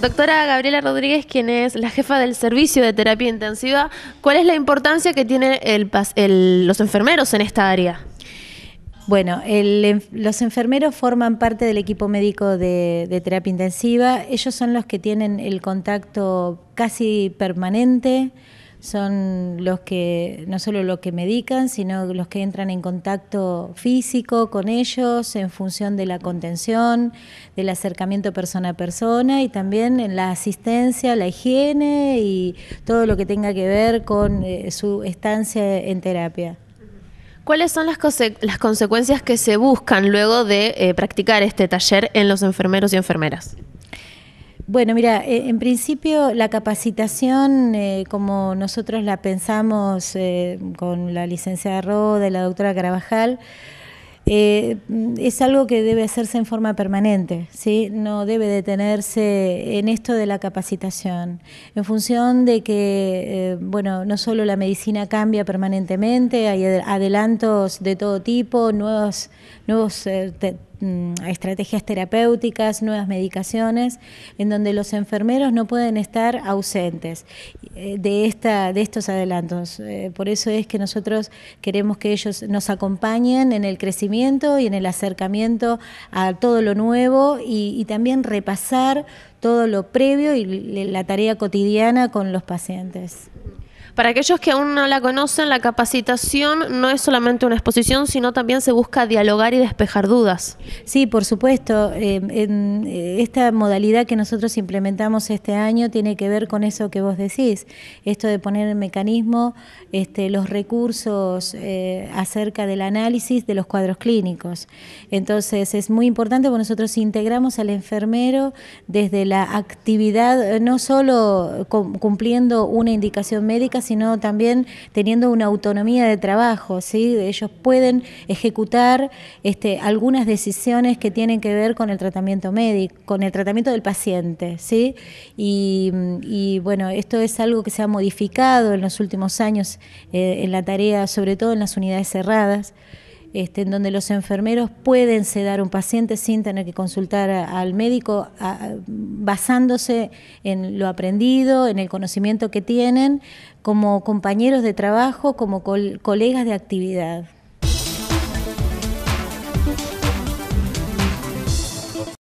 Doctora Gabriela Rodríguez, quien es la jefa del servicio de terapia intensiva, ¿cuál es la importancia que tienen los enfermeros en esta área? Bueno, los enfermeros forman parte del equipo médico de, terapia intensiva. Ellos son los que tienen el contacto casi permanente son los que, no solo los que medican, sino los que entran en contacto físico con ellos en función de la contención, del acercamiento persona a persona y también en la asistencia, la higiene y todo lo que tenga que ver con eh, su estancia en terapia. ¿Cuáles son las, consecuencias que se buscan luego de eh, practicar este taller en los enfermeros y enfermeras? Bueno, mira, eh, en principio la capacitación, eh, como nosotros la pensamos eh, con la licencia de Roda de la doctora Carabajal, es algo que debe hacerse en forma permanente, ¿sí? no debe detenerse en esto de la capacitación, en función de que, bueno, no solo la medicina cambia permanentemente, hay adelantos de todo tipo, nuevos, nuevos Mm, estrategias terapéuticas, nuevas medicaciones, en donde los enfermeros no pueden estar ausentes eh, de, esta, de estos adelantos. Eh, por eso es que nosotros queremos que ellos nos acompañen en el crecimiento y en el acercamiento a todo lo nuevo y, y también repasar todo lo previo y la tarea cotidiana con los pacientes. Para aquellos que aún no la conocen, la capacitación no es solamente una exposición, sino también se busca dialogar y despejar dudas. Sí, por supuesto. Eh, eh, esta modalidad que nosotros implementamos este año tiene que ver con eso que vos decís, esto de poner en mecanismo este, los recursos eh, acerca del análisis de los cuadros clínicos. Entonces es muy importante porque nosotros integramos al enfermero desde la actividad, no solo cumpliendo una indicación médica, sino también teniendo una autonomía de trabajo, ¿sí? Ellos pueden ejecutar este, algunas decisiones que tienen que ver con el tratamiento médico, con el tratamiento del paciente, ¿sí? Y, bueno, esto es algo que se ha modificado en los últimos años eh, en la tarea, sobre todo en las unidades cerradas. Este, en donde los enfermeros pueden sedar un paciente sin tener que consultar al médico basándose en lo aprendido, en el conocimiento que tienen, como compañeros de trabajo, como colegas de actividad.